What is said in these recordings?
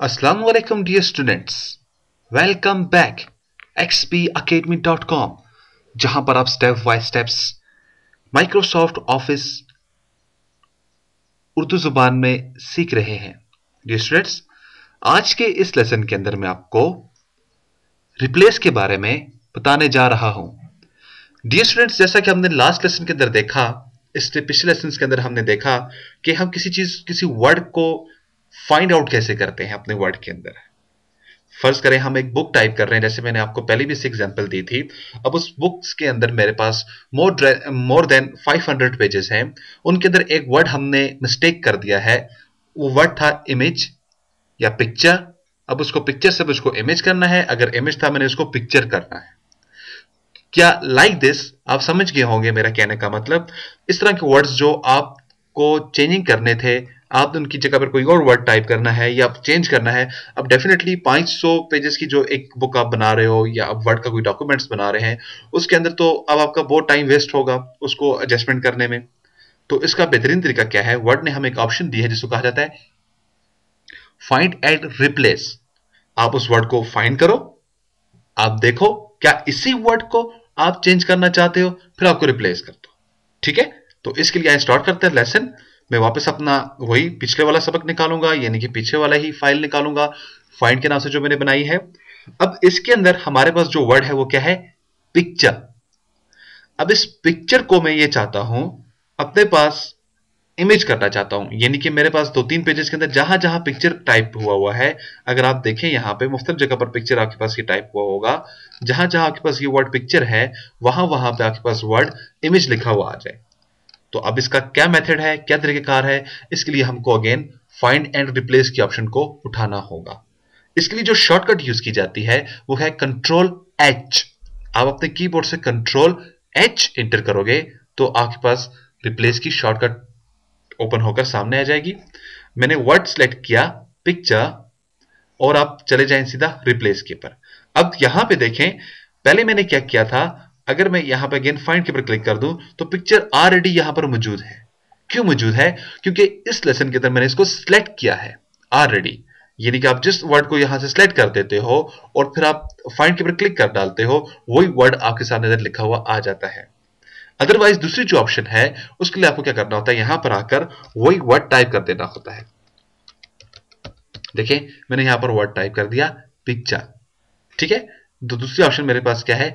Assalamualaikum dear students, welcome back xpacademy.com जहां पर आप step by steps Microsoft Office Urdu जुबान में सीख रहे हैं Dear students, आज के इस lesson के अंदर मैं आपको replace के बारे में बताने जा रहा हूं Dear students, जैसा कि हमने last lesson के अंदर देखा इससे पिछले lessons के अंदर हमने देखा कि हम किसी चीज किसी word को फाइंड आउट कैसे करते हैं अपने वर्ड के अंदर फर्ज करें हम एक बुक टाइप कर रहे हैं जैसे मैंने आपको पहले भी इस एग्जाम्पल दी थी अब उस बुक्स के अंदर मेरे पास मोर मोर देन 500 पेजेस हैं उनके अंदर एक वर्ड हमने मिस्टेक कर दिया है वो वर्ड था इमेज या पिक्चर अब उसको पिक्चर से उसको इमेज करना है अगर इमेज था मैंने उसको पिक्चर करना है क्या लाइक like दिस आप समझ गए होंगे मेरा कहने का मतलब इस तरह के वर्ड्स जो आप को चेंजिंग करने थे आपने उनकी जगह पर कोई और वर्ड टाइप करना है या आप चेंज करना है अब डेफिनेटली 500 पेजेस की जो एक बुक आप बना रहे हो या आप वर्ड का कोई डॉक्यूमेंट्स बना रहे हैं उसके अंदर तो अब आपका बहुत टाइम वेस्ट होगा उसको एडजस्टमेंट करने में तो इसका बेहतरीन तरीका क्या है वर्ड ने हमें एक ऑप्शन दिया है जिसको कहा जाता है फाइंड एंड रिप्लेस आप उस वर्ड को फाइंड करो आप देखो क्या इसी वर्ड को आप चेंज करना चाहते हो फिर आपको रिप्लेस कर दो ठीक है तो इसके लिए स्टार्ट करते हैं लेसन मैं वापस अपना वही पिछले वाला सबक निकालूंगा यानी कि पीछे वाला ही फाइल निकालूंगा फाइंड के नाम से जो मैंने बनाई है अब इसके अंदर हमारे पास जो वर्ड है वो क्या है पिक्चर अब इस पिक्चर को मैं ये चाहता हूं अपने पास इमेज करना चाहता हूं यानी कि मेरे पास दो तीन पेजेस के अंदर जहां जहां पिक्चर टाइप हुआ हुआ है अगर आप देखें यहां पे मुख्तलिफ जगह पर पिक्चर आपके पास ये टाइप हुआ होगा जहां जहां आपके पास ये वर्ड पिक्चर है वहां वहां पे आपके पास वर्ड इमेज लिखा हुआ आ जाए तो अब इसका क्या मेथड है क्या तरीकेकार है इसके लिए हमको अगेन फाइंड एंड रिप्लेस के ऑप्शन को उठाना होगा इसके लिए जो शॉर्टकट यूज की जाती है वो है कंट्रोल एच आप अपने कीबोर्ड से कंट्रोल एच इंटर करोगे तो आपके पास रिप्लेस की शॉर्टकट ओपन होकर सामने आ जाएगी मैंने वर्ड सेलेक्ट किया पिक्चर और आप चले जाए सीधा रिप्लेस के ऊपर अब यहां पे देखें पहले मैंने क्या किया था अगर मैं यहां पर अगेन फाइंड के ऊपर क्लिक कर दूं तो पिक्चर ऑलरेडी यहां पर मौजूद है क्यों मौजूद है क्योंकि इस लेसन के अंदर मैंने इसको सिलेक्ट किया है ऑलरेडी यानी कि आप जिस वर्ड को यहां से सिलेक्ट कर देते हो और फिर आप फाइंड के ऊपर क्लिक कर डालते हो वही वर्ड आपके सामने इधर लिखा हुआ आ जाता है अदरवाइज दूसरी जो ऑप्शन है उसके लिए आपको क्या करना होता है यहां पर आकर वही वर्ड टाइप कर देना होता है देखिए मैंने यहां पर वर्ड टाइप कर दिया पिक्चर ठीक है तो दूसरी ऑप्शन मेरे पास क्या है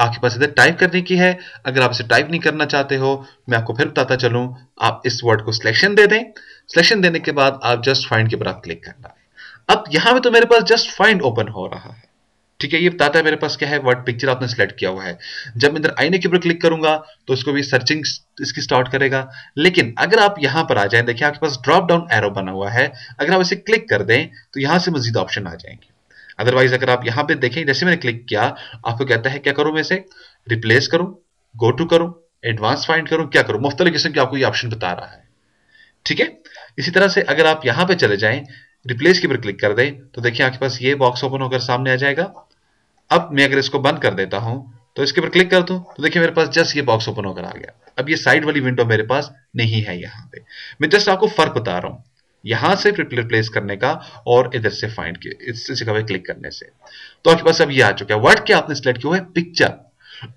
आपके पास इधर टाइप करने की है अगर आप इसे टाइप नहीं करना चाहते हो मैं आपको फिर बताता चलूं आप इस वर्ड को सिलेक्शन दे दें सिलेक्शन देने के बाद आप जस्ट फाइंड के ऊपर आप क्लिक करना है अब यहां पे तो मेरे पास जस्ट फाइंड ओपन हो रहा है ठीक है ये बताता है मेरे पास क्या है वर्ड पिक्चर आपने सेलेक्ट किया हुआ है जब मैं इधर आईने के ऊपर क्लिक करूंगा तो उसको भी सर्चिंग इसकी स्टार्ट करेगा लेकिन अगर आप यहां पर आ जाए देखिए आपके पास ड्रॉप डाउन एरो बना हुआ है अगर आप इसे क्लिक कर दें तो यहां से मजीद ऑप्शन आ जाएंगे अदरवाइज अगर आप यहां पे देखें जैसे मैंने क्लिक किया आपको कहता है क्या करो मैं इसे रिप्लेस करूँ गो टू करूँ एडवांस फाइंड करूँ क्या करूँ मुख्तलि किस्म की आपको ये ऑप्शन बता रहा है ठीक है इसी तरह से अगर आप यहां पे चले जाएं रिप्लेस के ऊपर क्लिक कर दें तो देखिए आपके पास ये बॉक्स ओपन होकर सामने आ जाएगा अब मैं अगर इसको बंद कर देता हूं तो इसके ऊपर क्लिक कर दू तो देखिए मेरे पास जस्ट ये बॉक्स ओपन होकर आ गया अब ये साइड वाली विंडो मेरे पास नहीं है यहाँ पे मैं जस्ट आपको फर्क बता रहा हूं यहां से रिप्लेस करने का और इधर से फाइंड इस जगह पे क्लिक करने से तो आपके पास अब ये आ चुका है वर्ड के आपने सिलेक्ट किया है पिक्चर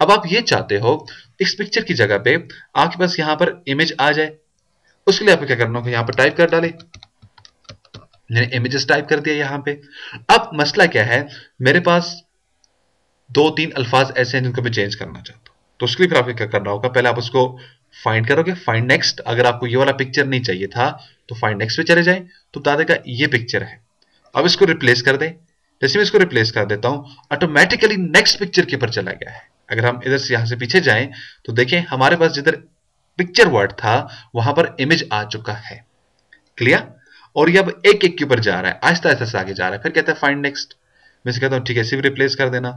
अब आप ये चाहते हो इस पिक्चर की जगह पे आपके पास यहां पर इमेज आ जाए उसके लिए आपको क्या करना होगा यहां पर टाइप कर डाले मैंने इमेजेस टाइप कर दिया यहां पे अब मसला क्या है मेरे पास दो तीन अल्फाज ऐसे हैं जिनको मैं चेंज करना चाहता हूं तो उसके लिए फिर आपको क्या करना होगा पहले आप उसको फाइंड करोगे फाइंड नेक्स्ट अगर आपको ये वाला पिक्चर नहीं चाहिए था तो फाइंड नेक्स्ट पे चले जाए तो बता देगा ये पिक्चर है अब इसको रिप्लेस कर दे जैसे मैं इसको रिप्लेस कर देता हूं ऑटोमेटिकली नेक्स्ट पिक्चर के ऊपर चला गया है अगर हम इधर से यहां से पीछे जाएं तो देखें हमारे पास जिधर पिक्चर वर्ड था वहां पर इमेज आ चुका है क्लियर और ये अब एक एक के ऊपर जा रहा है आहिस्ता आहिस्ता से आगे जा रहा है फिर कहता है फाइंड नेक्स्ट मैं से कहता हूं ठीक है इसे भी रिप्लेस कर देना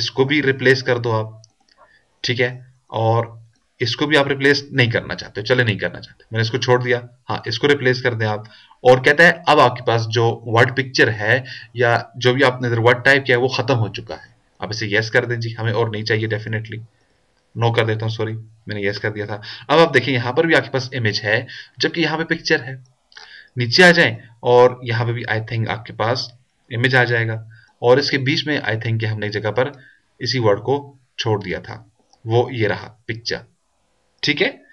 इसको भी रिप्लेस कर दो आप ठीक है और इसको भी आप रिप्लेस नहीं करना चाहते चले नहीं करना चाहते मैंने इसको छोड़ दिया हाँ इसको रिप्लेस कर दें आप और कहते हैं अब आपके पास जो वर्ड पिक्चर है या जो भी आपने वर्ड टाइप किया है वो खत्म हो चुका है आप इसे यस कर दें जी हमें और नहीं चाहिए डेफिनेटली नो कर देता हूँ सॉरी मैंने यस कर दिया था अब आप देखें यहाँ पर भी आपके पास इमेज है जबकि यहाँ पे पिक्चर है नीचे आ जाए और यहाँ पे भी आई थिंक आपके पास इमेज आ जाएगा और इसके बीच में आई थिंक हमने एक जगह पर इसी वर्ड को छोड़ दिया था वो ये रहा पिक्चर ठीक है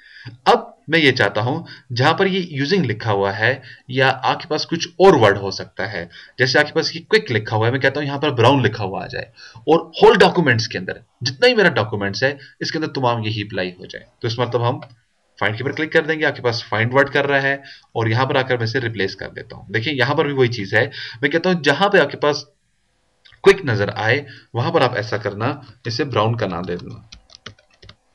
अब मैं ये चाहता हूं जहां पर ये यूजिंग लिखा हुआ है या आपके पास कुछ और वर्ड हो सकता है जैसे आपके पास ये क्विक लिखा हुआ है मैं कहता हूं यहां पर ब्राउन लिखा हुआ आ जाए और होल डॉक्यूमेंट्स के अंदर जितना ही मेरा डॉक्यूमेंट्स है इसके अंदर तमाम यही अप्लाई हो जाए तो इस मतलब हम फाइंड के ऊपर क्लिक कर देंगे आपके पास फाइंड वर्ड कर रहा है और यहां पर आकर मैं इसे रिप्लेस कर देता हूं देखिए यहां पर भी वही चीज है मैं कहता हूं जहां पर आपके पास क्विक नजर आए वहां पर आप ऐसा करना इसे ब्राउन का नाम दे देना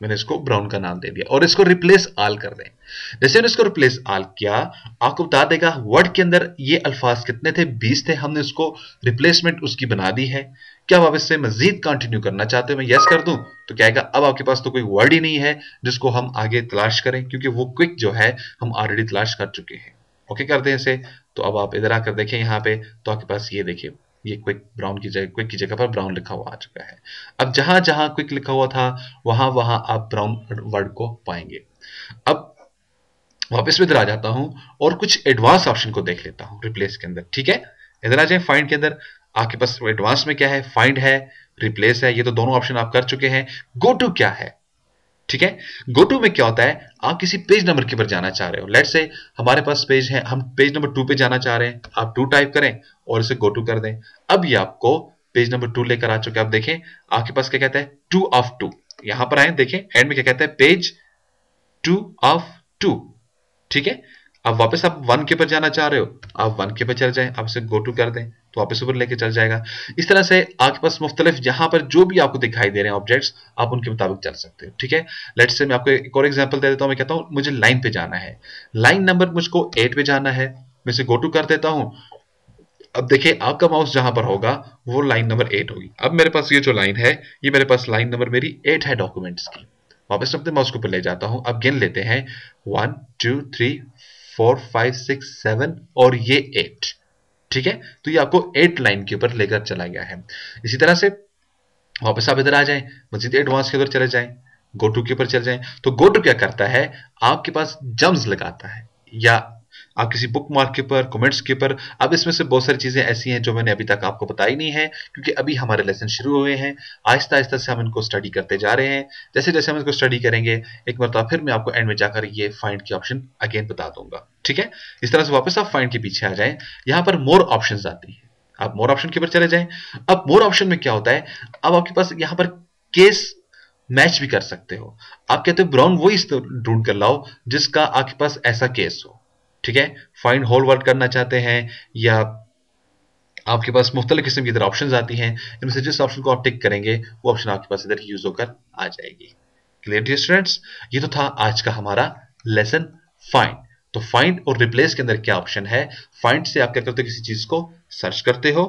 मैंने इसको ब्राउन का नाम दे दिया और इसको रिप्लेस आल कर दें जैसे मैंने इसको रिप्लेस आल किया आपको बता देगा वर्ड के अंदर ये अल्फाज कितने थे 20 थे हमने उसको रिप्लेसमेंट उसकी बना दी है क्या आप इससे मजीद कंटिन्यू करना चाहते हो मैं यस कर दूं तो कहेगा अब आपके पास तो कोई वर्ड ही नहीं है जिसको हम आगे तलाश करें क्योंकि वो क्विक जो है हम ऑलरेडी तलाश कर चुके हैं ओके करते हैं इसे तो अब आप इधर आकर देखें यहाँ पे तो आपके पास ये देखिए ये क्विक ब्राउन की जगह क्विक की जगह पर ब्राउन लिखा हुआ आ चुका है अब जहां जहां क्विक लिखा हुआ था वहां वहां आप ब्राउन वर्ड को पाएंगे अब वापस में इधर आ जाता हूं और कुछ एडवांस ऑप्शन को देख लेता हूं रिप्लेस के अंदर ठीक है इधर आ जाए फाइंड के अंदर आपके पास एडवांस में क्या है फाइंड है रिप्लेस है ये तो दोनों ऑप्शन आप कर चुके हैं गो टू क्या है ठीक है गो टू में क्या होता है आप किसी पेज नंबर के ऊपर जाना चाह रहे हो लेट से हमारे पास पेज है हम पेज नंबर टू पे जाना चाह रहे हैं आप टू टाइप करें और इसे गो टू कर दें अब ये आपको पेज नंबर टू लेकर आ चुके आप देखें आपके पास क्या कहता है टू ऑफ टू यहां पर आए देखें एंड में क्या कहता है पेज टू ऑफ टू ठीक है अब वापस आप वन के ऊपर जाना चाह रहे हो आप वन के ऊपर चल जाए आप इसे गो टू कर दें तो वापस ऊपर लेके चल जाएगा इस तरह से आपके पास मुख्तलिफ जहां पर जो भी आपको दिखाई दे रहे हैं ऑब्जेक्ट्स आप उनके मुताबिक चल सकते हो ठीक है लेट से मैं आपको एक और एग्जाम्पल दे देता हूँ मैं कहता हूँ मुझे लाइन पे जाना है लाइन नंबर मुझको एट पे जाना है मैं इसे गो टू कर देता हूँ अब देखिए आपका माउस जहां पर होगा वो लाइन नंबर एट होगी अब मेरे पास ये जो लाइन है ये मेरे पास लाइन नंबर मेरी एट है डॉक्यूमेंट्स की वापस अपने माउस के ऊपर ले जाता हूं अब गिन लेते हैं one two three four five six seven और ये एट ठीक है तो ये आपको एट लाइन के ऊपर लेकर चला गया है इसी तरह से वापस आप इधर आ जाए मजीद एडवांस के ऊपर चले जाए गोटू के ऊपर चले जाए तो गोटू क्या करता है आपके पास जम्स लगाता है या आप किसी बुक मार्क के पर कमेंट्स के पर अब इसमें से बहुत सारी चीज़ें ऐसी हैं जो मैंने अभी तक आपको बताई नहीं है क्योंकि अभी हमारे लेसन शुरू हुए हैं आहिस्ता आहिस्ता से हम इनको स्टडी करते जा रहे हैं जैसे जैसे हम इसको स्टडी करेंगे एक मरतब तो फिर मैं आपको एंड में जाकर ये फाइंड की ऑप्शन अगेन बता दूंगा ठीक है इस तरह से वापस आप फाइंड के पीछे आ जाए यहाँ पर मोर ऑप्शन आती है आप मोर ऑप्शन के ऊपर चले जाए अब मोर ऑप्शन में क्या होता है अब आपके पास यहाँ पर केस मैच भी कर सकते हो आप कहते हो ब्राउन वो ढूंढ कर लाओ जिसका आपके पास ऐसा केस हो ठीक है फाइंड होल वर्ड करना चाहते हैं या आपके पास मुख्तलि किस्म की इधर ऑप्शन आती हैं इनमें से जिस ऑप्शन को आप टिक करेंगे वो ऑप्शन आपके पास इधर यूज होकर आ जाएगी क्लियर डियर स्टूडेंट्स ये तो था आज का हमारा लेसन फाइंड तो फाइंड और रिप्लेस के अंदर क्या ऑप्शन है फाइंड से आप क्या करते हो किसी चीज को सर्च करते हो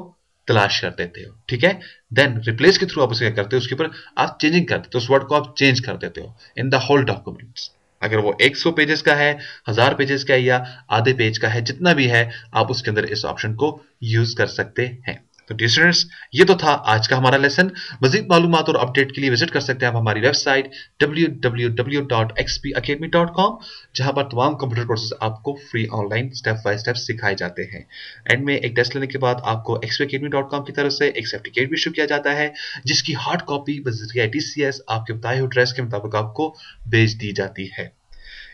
तलाश कर देते हो ठीक है देन रिप्लेस के थ्रू आप उसे क्या करते हो उसके ऊपर आप चेंजिंग कर देते हो उस वर्ड को आप चेंज कर देते हो इन द होल डॉक्यूमेंट्स अगर वो 100 पेजेस का है हजार पेजेस का है या आधे पेज का है जितना भी है आप उसके अंदर इस ऑप्शन को यूज कर सकते हैं तो डिस्टेंस ये तो था आज का हमारा लेसन मजीद मालूम और अपडेट के लिए विजिट कर सकते हैं आप हमारी वेबसाइट www.xpacademy.com जहां पर तमाम कंप्यूटर कोर्सेज आपको free online step by step सिखाए जाते हैं एंड में एक टेस्ट लेने के बाद आपको कॉम की तरफ से एक सर्टिफिकेट भी इशू किया जाता है जिसकी हार्ड कॉपी बजरिया एस आपके बताए हुए ड्रेस के मुताबिक आपको भेज दी जाती है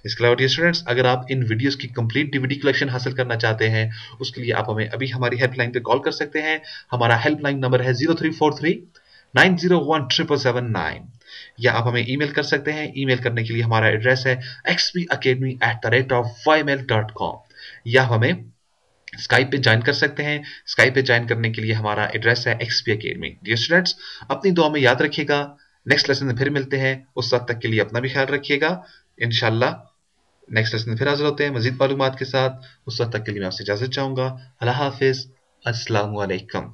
इसके अलावा डी स्टूडेंट्स अगर आप इन वीडियोस की कंप्लीट डीवीडी कलेक्शन हासिल करना चाहते हैं उसके लिए आप हमें अभी हमारी हेल्पलाइन पे कॉल कर सकते हैं हमारा हेल्पलाइन नंबर है zero three four three nine zero one triple seven nine या आप हमें ईमेल कर सकते हैं ईमेल करने के लिए हमारा एड्रेस है XP academy at the rate of Y mail dot com या हमें स्काइप पे ज्वाइन कर सकते हैं स्काइप पे ज्वाइन करने के लिए हमारा एड्रेस है एक्सपी अकेडमी डियर स्टूडेंट्स अपनी दुआ में याद रखिएगा नेक्स्ट लेसन में फिर मिलते हैं उस वक्त तक के लिए अपना भी ख्याल रखिएगा इंशाल्लाह नेक्स्ट लेसन फिर हाजिर होते हैं मजीद मालूम के साथ उस वक्त तक के लिए मैं आपसे इजाज़त चाहूंगा अल्लाह हाफिज़ असलकम